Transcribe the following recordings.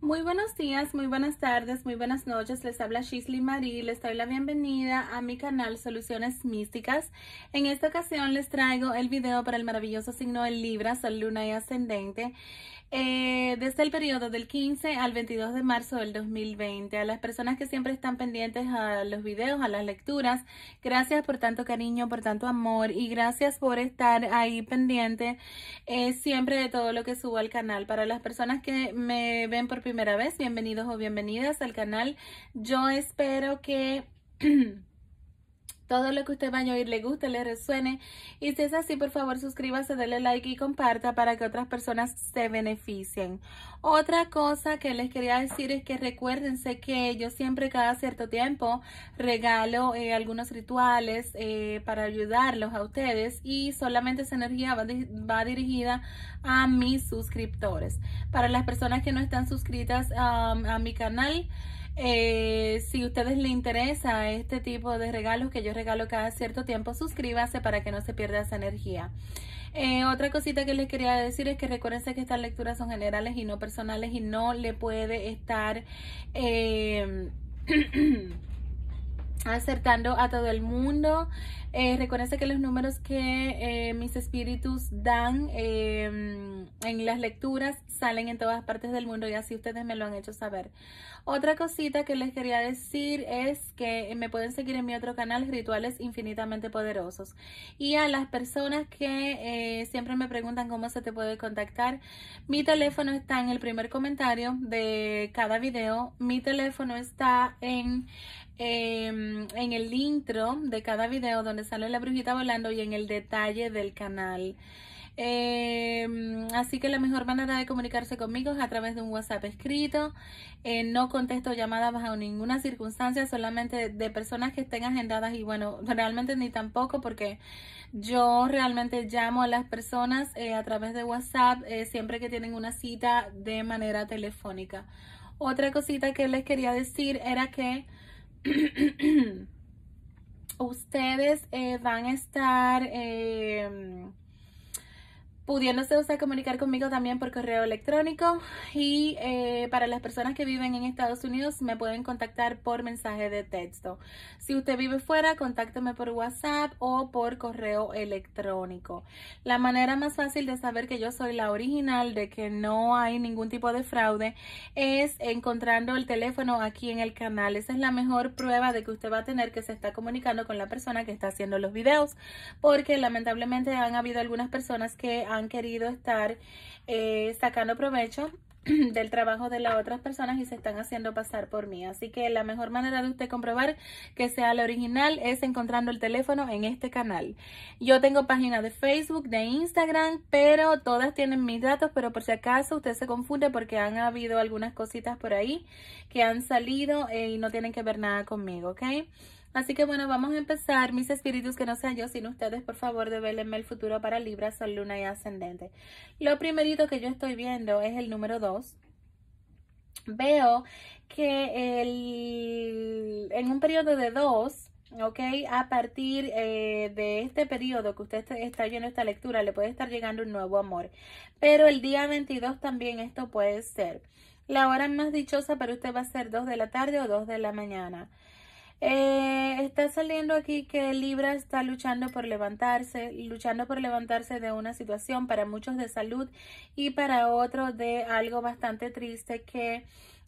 Muy buenos días, muy buenas tardes, muy buenas noches. Les habla Shisley Marie. Les doy la bienvenida a mi canal Soluciones Místicas. En esta ocasión les traigo el video para el maravilloso signo de Libra, Sol, Luna y Ascendente. Eh, desde el periodo del 15 al 22 de marzo del 2020. A las personas que siempre están pendientes a los videos, a las lecturas, gracias por tanto cariño, por tanto amor y gracias por estar ahí pendiente siempre de todo lo que subo al canal. Para las personas que me ven por primera vez, bienvenidos o bienvenidas al canal. Yo espero que... todo lo que usted vaya a oír le guste, le resuene. Y si es así, por favor, suscríbase, déle like y comparta para que otras personas se beneficien. Otra cosa que les quería decir es que recuérdense que yo siempre cada cierto tiempo regalo eh, algunos rituales eh, para ayudarlos a ustedes y solamente esa energía va, dirigida a mis suscriptores. Para las personas que no están suscritas a mi canal, eh, si a ustedes les interesa este tipo de regalos que yo regalo cada cierto tiempo, suscríbase para que no se pierda esa energía. Eh, otra cosita que les quería decir es que recuerden que estas lecturas son generales y no personales y no le puede estar... Eh, acertando a todo el mundo. Eh, que los números que eh, mis espíritus dan em, en las lecturas salen en todas partes del mundo y así ustedes me lo han hecho saber. Otra cosita que les quería decir es que me pueden seguir en mi otro canal, Rituales Infinitamente Poderosos. Y a las personas que eh, siempre me preguntan cómo se te puede contactar, mi teléfono está en el primer comentario de cada video. Mi teléfono está en, em, en el intro de cada video donde sale la Brujita Volando y en el detalle del canal. Eh, así que la mejor manera de comunicarse conmigo es a través de un WhatsApp escrito. Eh, no contesto llamadas bajo ninguna circunstancia, solamente de, personas que estén agendadas y bueno, realmente ni tampoco porque yo realmente llamo a las personas eh, a través de WhatsApp siempre que tienen una cita de manera telefónica. Otra cosita que les quería decir era que... ustedes eh, van a estar em, pudiéndose usted comunicar conmigo también por correo electrónico y eh, para las personas que viven en Estados Unidos me pueden contactar por mensaje de texto. Si usted vive fuera, contácteme por WhatsApp o por correo electrónico. La manera más fácil de saber que yo soy la original, de que no hay ningún tipo de fraude, es encontrando el teléfono aquí en el canal. Esa es la mejor prueba de que usted va a tener que se está comunicando con la persona que está haciendo los videos, porque lamentablemente han habido algunas personas que han querido estar eh, sacando provecho del trabajo de las otras personas y se están haciendo pasar por mí. Así que la mejor manera de usted comprobar que sea la original es encontrando el teléfono en este canal. Yo tengo páginas de Facebook, de Instagram, pero todas tienen mis datos, pero por si acaso usted se confunde porque han habido algunas cositas por ahí que han salido eh, y no tienen que ver nada conmigo, ¿ok? Así que bueno, vamos a empezar. Mis espíritus, que no sean yo, sino ustedes, por favor, develenme el futuro para Libra, Sol, Luna y Ascendente. Lo primerito que yo estoy viendo es el número 2. Veo que en un periodo de 2... ¿ok? A partir eh, de este periodo que usted está viendo esta lectura, le puede estar llegando un nuevo amor. Pero el día 22 también esto puede ser. La hora más dichosa para usted va a ser 2 de la tarde o 2 de la mañana. Eh, está saliendo aquí que Libra está luchando por levantarse, luchando por levantarse de una situación para muchos de salud y para otros de algo bastante triste que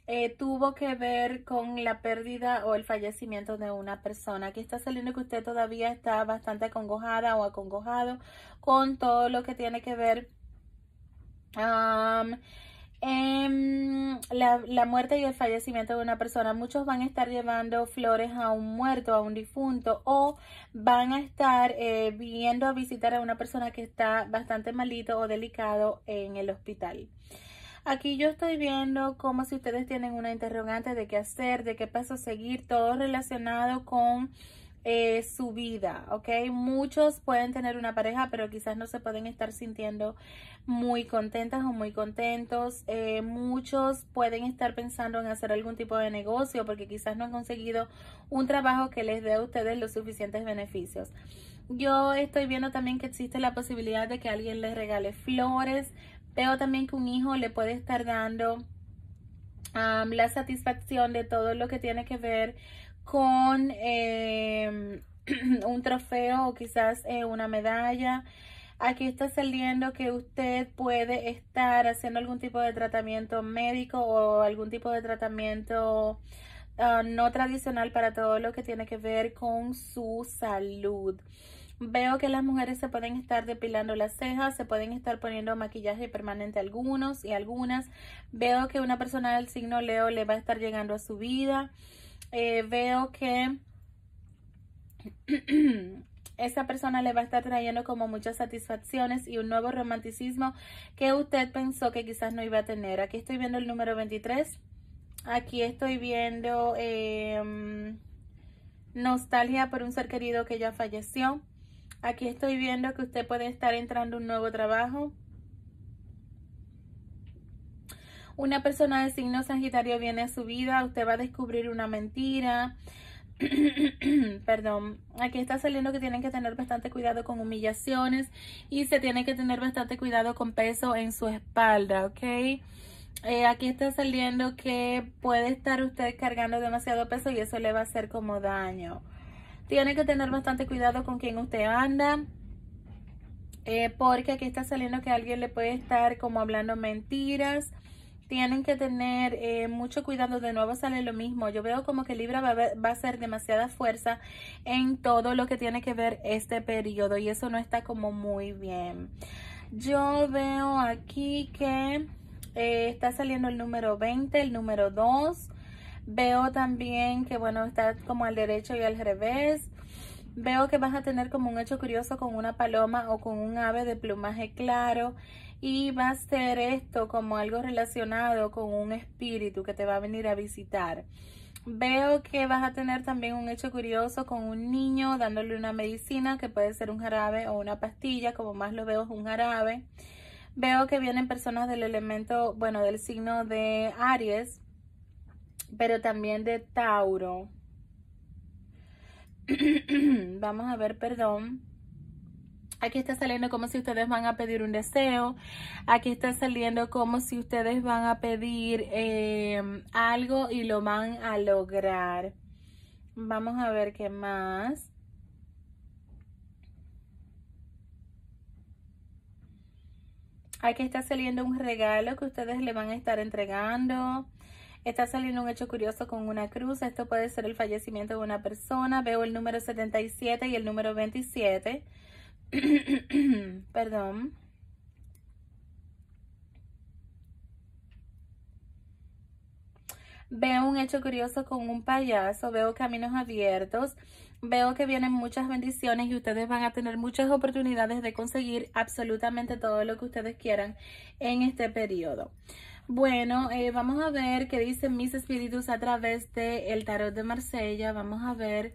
eh, tuvo que ver con la pérdida o el fallecimiento de una persona. Aquí está saliendo que usted todavía está bastante acongojada o acongojado con todo lo que tiene que ver. Em, la, muerte y el fallecimiento de una persona. Muchos van a estar llevando flores a un muerto, a un difunto, o van a estar eh, viendo a visitar a una persona que está bastante malito o delicado en el hospital. Aquí yo estoy viendo como si ustedes tienen una interrogante de qué hacer, de qué paso seguir, todo relacionado con eh, su vida, ¿ok? Muchos pueden tener una pareja, pero quizás no se pueden estar sintiendo muy contentas o muy contentos. Eh, muchos pueden estar pensando en hacer algún tipo de negocio porque quizás no han conseguido un trabajo que les dé a ustedes los suficientes beneficios. Yo estoy viendo también que existe la posibilidad de que alguien les regale flores. Veo también que un hijo le puede estar dando la satisfacción de todo lo que tiene que ver con eh, un trofeo o quizás eh, una medalla. Aquí está saliendo que usted puede estar haciendo algún tipo de tratamiento médico o algún tipo de tratamiento ah, no tradicional para todo lo que tiene que ver con su salud. Veo que las mujeres se pueden estar depilando las cejas, se pueden estar poniendo maquillaje permanente algunos y algunas. Veo que una persona del signo Leo le va a estar llegando a su vida. Eh, veo que esa persona le va a estar trayendo como muchas satisfacciones y un nuevo romanticismo que usted pensó que quizás no iba a tener. Aquí estoy viendo el número 23. Aquí estoy viendo em, nostalgia por un ser querido que ya falleció. Aquí estoy viendo que usted puede estar entrando un nuevo trabajo. Una persona de signo Sagitario viene a su vida, usted va a descubrir una mentira. Perdón, aquí está saliendo que tienen que tener bastante cuidado con humillaciones y se tiene que tener bastante cuidado con peso en su espalda, ¿ok? Eh, aquí está saliendo que puede estar usted cargando demasiado peso y eso le va a hacer como daño. Tiene que tener bastante cuidado con quien usted anda. Eh, porque aquí está saliendo que alguien le puede estar como hablando mentiras tienen que tener eh, mucho cuidado. De nuevo sale lo mismo. Yo veo como que Libra va a, hacer demasiada fuerza en todo lo que tiene que ver este periodo. Y eso no está como muy bien. Yo veo aquí que eh, está saliendo el número 20, el número 2. Veo también que, bueno, está como al derecho y al revés. Veo que vas a tener como un hecho curioso con una paloma o con un ave de plumaje claro y va a ser esto como algo relacionado con un espíritu que te va a venir a visitar. Veo que vas a tener también un hecho curioso con un niño dándole una medicina que puede ser un jarabe o una pastilla, como más lo veo es un jarabe. Veo que vienen personas del elemento, bueno, del signo de Aries, pero también de Tauro. Vamos a ver, perdón. Aquí está saliendo como si ustedes van a pedir un deseo. Aquí está saliendo como si ustedes van a pedir eh, algo y lo van a lograr. Vamos a ver qué más. Aquí está saliendo un regalo que ustedes le van a estar entregando. Está saliendo un hecho curioso con una cruz. Esto puede ser el fallecimiento de una persona. Veo el número 77 y el número 27. Perdón. Veo un hecho curioso con un payaso, veo caminos abiertos, veo que vienen muchas bendiciones y ustedes van a tener muchas oportunidades de conseguir absolutamente todo lo que ustedes quieran en este periodo. Bueno, eh, vamos a ver qué dicen mis espíritus a través del el tarot de Marsella. Vamos a ver.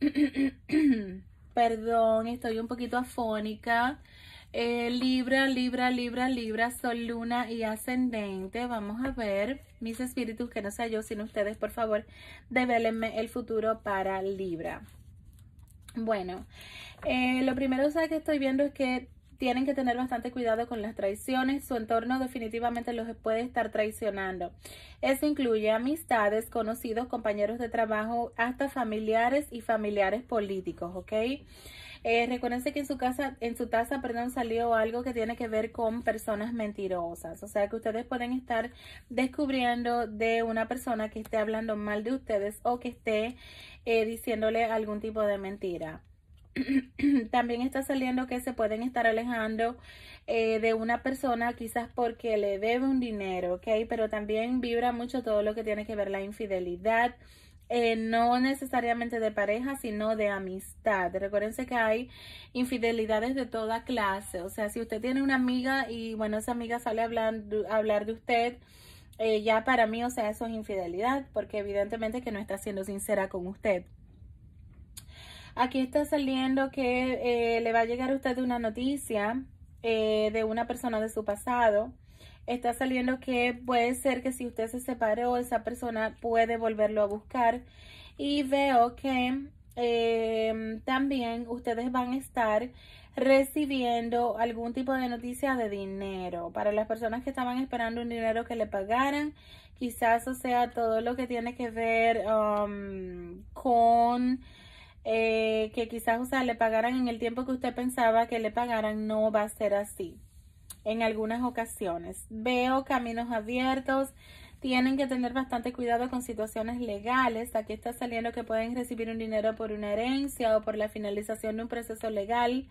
perdón, estoy un poquito afónica. Eh, Libra, Libra, Libra, Libra, Sol, Luna y Ascendente. Vamos a ver mis espíritus, que no sea yo, sino ustedes, por favor, develenme el futuro para Libra. Bueno, eh, lo primero que estoy viendo es que tienen que tener bastante cuidado con las traiciones. Su entorno definitivamente los puede estar traicionando. Eso incluye amistades, conocidos, compañeros de trabajo, hasta familiares y familiares políticos, ¿ok? Eh, que en su casa, en su taza, perdón, salió algo que tiene que ver con personas mentirosas. O sea que ustedes pueden estar descubriendo de una persona que esté hablando mal de ustedes o que esté eh, diciéndole algún tipo de mentira. también está saliendo que se pueden estar alejando eh, de una persona quizás porque le debe un dinero, ¿ok? Pero también vibra mucho todo lo que tiene que ver la infidelidad, eh, no necesariamente de pareja, sino de amistad. Recuérdense que hay infidelidades de toda clase, o sea, si usted tiene una amiga y bueno, esa amiga sale a hablar, de usted, eh, ya para mí, o sea, eso es infidelidad, porque evidentemente que no está siendo sincera con usted. Aquí está saliendo que eh, le va a llegar a usted una noticia eh, de una persona de su pasado. Está saliendo que puede ser que si usted se separó, esa persona puede volverlo a buscar. Y veo que eh, también ustedes van a estar recibiendo algún tipo de noticia de dinero. Para las personas que estaban esperando un dinero que le pagaran, quizás o sea todo lo que tiene que ver um, con eh, que quizás, o le pagaran en el tiempo que usted pensaba que le pagaran, no va a ser así. En algunas ocasiones. Veo caminos abiertos. Tienen que tener bastante cuidado con situaciones legales. Aquí está saliendo que pueden recibir un dinero por una herencia o por la finalización de un proceso legal.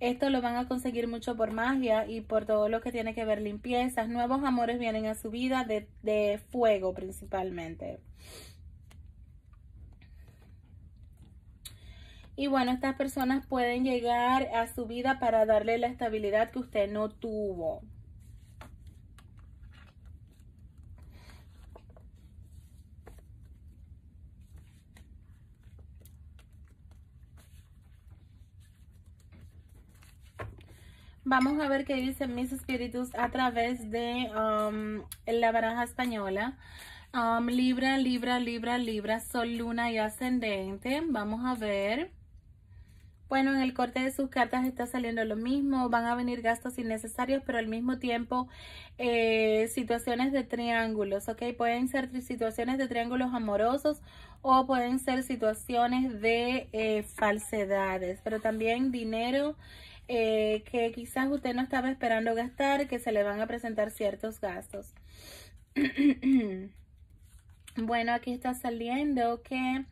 Esto lo van a conseguir mucho por magia y por todo lo que tiene que ver limpiezas. Nuevos amores vienen a su vida de, de fuego principalmente. Y bueno, estas personas pueden llegar a su vida para darle la estabilidad que usted no tuvo. Vamos a ver qué dicen mis espíritus a través de um, la baraja española. Um, libra, Libra, Libra, Libra, Sol, Luna y Ascendente. Vamos a ver. Bueno, en el corte de sus cartas está saliendo lo mismo, van a venir gastos innecesarios, pero al mismo tiempo eh, situaciones de triángulos, ¿ok? Pueden ser situaciones de triángulos amorosos o pueden ser situaciones de eh, falsedades, pero también dinero eh, que quizás usted no estaba esperando gastar, que se le van a presentar ciertos gastos. bueno, aquí está saliendo que...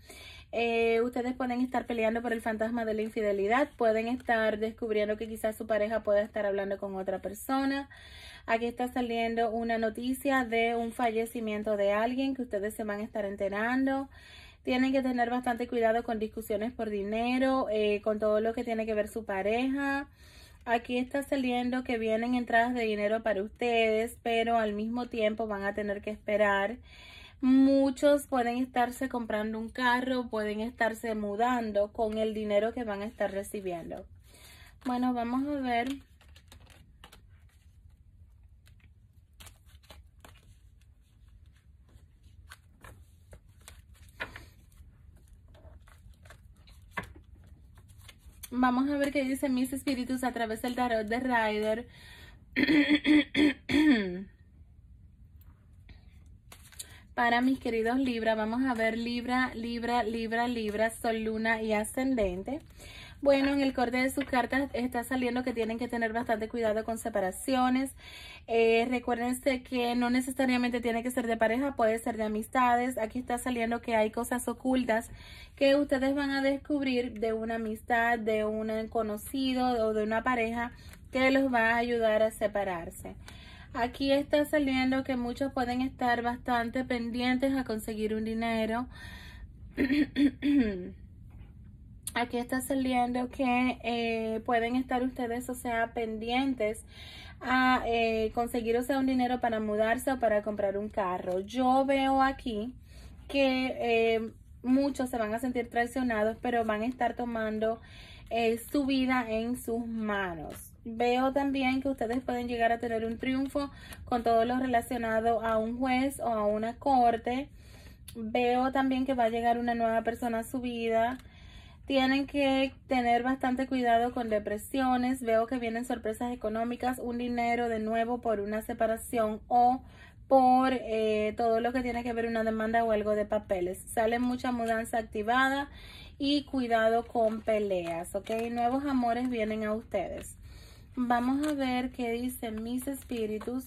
Eh, ustedes pueden estar peleando por el fantasma de la infidelidad, pueden estar descubriendo que quizás su pareja pueda estar hablando con otra persona. Aquí está saliendo una noticia de un fallecimiento de alguien que ustedes se van a estar enterando. Tienen que tener bastante cuidado con discusiones por dinero, eh, con todo lo que tiene que ver su pareja. Aquí está saliendo que vienen entradas de dinero para ustedes, pero al mismo tiempo van a tener que esperar Muchos pueden estarse comprando un carro, pueden estarse mudando con el dinero que van a estar recibiendo. Bueno, vamos a ver. Vamos a ver qué dice mis espíritus a través del tarot de Rider. para mis queridos Libra, vamos a ver Libra, Libra, Libra, Libra, Sol, Luna y Ascendente. Bueno, en el corte de sus cartas está saliendo que tienen que tener bastante cuidado con separaciones. Eh, recuérdense que no necesariamente tiene que ser de pareja, puede ser de amistades. Aquí está saliendo que hay cosas ocultas que ustedes van a descubrir de una amistad, de un conocido o de una pareja que los va a ayudar a separarse. Aquí está saliendo que muchos pueden estar bastante pendientes a conseguir un dinero. Aquí está saliendo que eh, pueden estar ustedes, o sea, pendientes a eh, conseguir, o sea, un dinero para mudarse o para comprar un carro. Yo veo aquí que eh, muchos se van a sentir traicionados, pero van a estar tomando su vida en sus manos. Veo también que ustedes pueden llegar a tener un triunfo con todo lo relacionado a un juez o a una corte. Veo también que va a llegar una nueva persona a su vida. Tienen que tener bastante cuidado con depresiones. Veo que vienen sorpresas económicas, un dinero de nuevo por una separación o por eh, todo lo que tiene que ver una demanda o algo de papeles. Sale mucha mudanza activada y cuidado con peleas, ¿ok? Nuevos amores vienen a ustedes. Vamos a ver qué dicen mis espíritus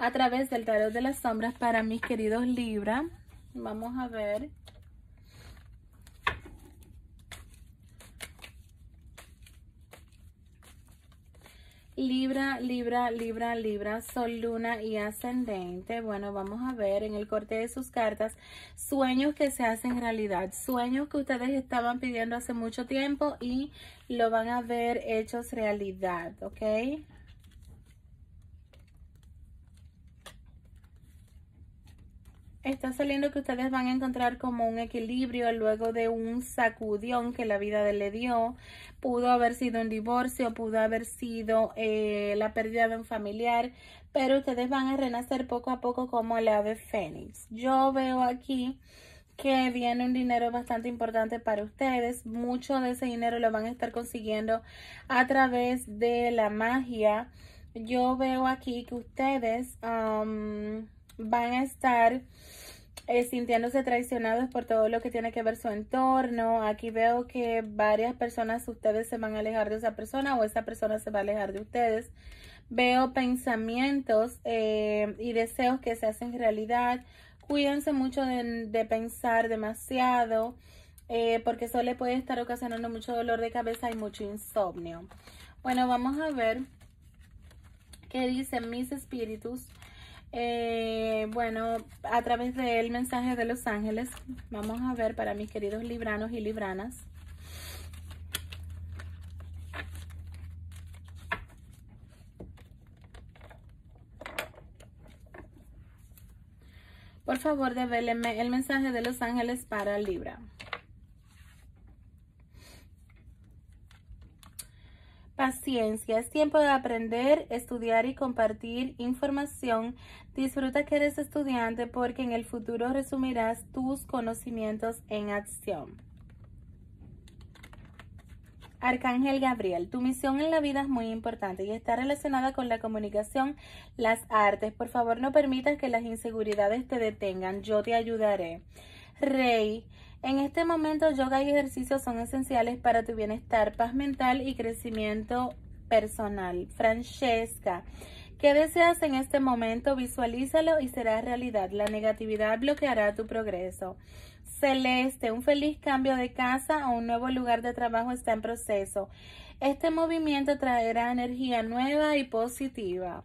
a través del tarot de las sombras para mis queridos Libra. Vamos a ver. Libra, Libra, Libra, Libra, Sol, Luna y Ascendente. Bueno, vamos a ver en el corte de sus cartas sueños que se hacen realidad, sueños que ustedes estaban pidiendo hace mucho tiempo y lo van a ver hechos realidad, ¿ok? está saliendo que ustedes van a encontrar como un equilibrio luego de un sacudión que la vida le dio. Pudo haber sido un divorcio, pudo haber sido eh, la pérdida de un familiar, pero ustedes van a renacer poco a poco como el ave fénix. Yo veo aquí que viene un dinero bastante importante para ustedes. Mucho de ese dinero lo van a estar consiguiendo a través de la magia. Yo veo aquí que ustedes... Um, van a estar eh, sintiéndose traicionados por todo lo que tiene que ver su entorno. Aquí veo que varias personas, ustedes se van a alejar de esa persona o esa persona se va a alejar de ustedes. Veo pensamientos eh, y deseos que se hacen realidad. Cuídense mucho de, pensar demasiado eh, porque eso le puede estar ocasionando mucho dolor de cabeza y mucho insomnio. Bueno, vamos a ver qué dicen mis espíritus eh, bueno, a través del mensaje de los ángeles, vamos a ver para mis queridos libranos y libranas. Por favor, develeme el mensaje de los ángeles para Libra. es tiempo de aprender, estudiar y compartir información. Disfruta que eres estudiante porque en el futuro resumirás tus conocimientos en acción. Arcángel Gabriel, tu misión en la vida es muy importante y está relacionada con la comunicación, las artes. Por favor, no permitas que las inseguridades te detengan. Yo te ayudaré. Rey. En este momento, yoga y ejercicio son esenciales para tu bienestar, paz mental y crecimiento personal. Francesca, ¿qué deseas en este momento? Visualízalo y será realidad. La negatividad bloqueará tu progreso. Celeste, un feliz cambio de casa o un nuevo lugar de trabajo está en proceso. Este movimiento traerá energía nueva y positiva.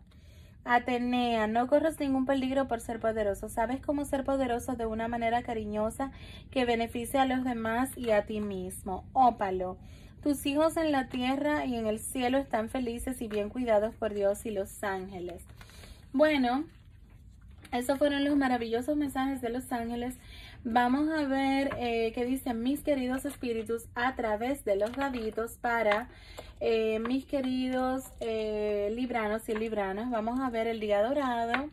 Atenea, no corres ningún peligro por ser poderoso. Sabes cómo ser poderoso de una manera cariñosa que beneficie a los demás y a ti mismo. Ópalo, tus hijos en la tierra y en el cielo están felices y bien cuidados por Dios y los ángeles. Bueno, esos fueron los maravillosos mensajes de los ángeles. Vamos a ver eh, qué dicen mis queridos espíritus a través de los daditos para eh, mis queridos eh, libranos y libranas. Vamos a ver el día dorado.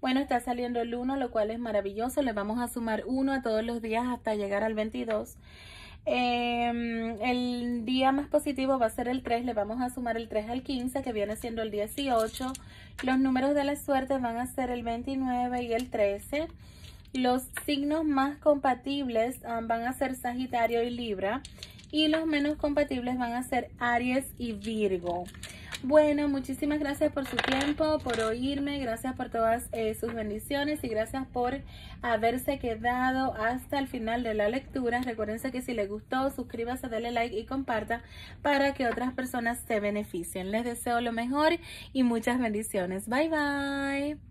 Bueno, está saliendo el 1, lo cual es maravilloso. Le vamos a sumar 1 a todos los días hasta llegar al 22. Em, el día más positivo va a ser el 3, le vamos a sumar el 3 al 15 que viene siendo el 18. Los números de la suerte van a ser el 29 y el 13. Los signos más compatibles ah, van a ser Sagitario y Libra y los menos compatibles van a ser Aries y Virgo. Bueno, muchísimas gracias por su tiempo, por oírme, gracias por todas eh, sus bendiciones y gracias por haberse quedado hasta el final de la lectura. Recuérdense que si les gustó, suscríbanse, denle like y comparta para que otras personas se beneficien. Les deseo lo mejor y muchas bendiciones. Bye bye.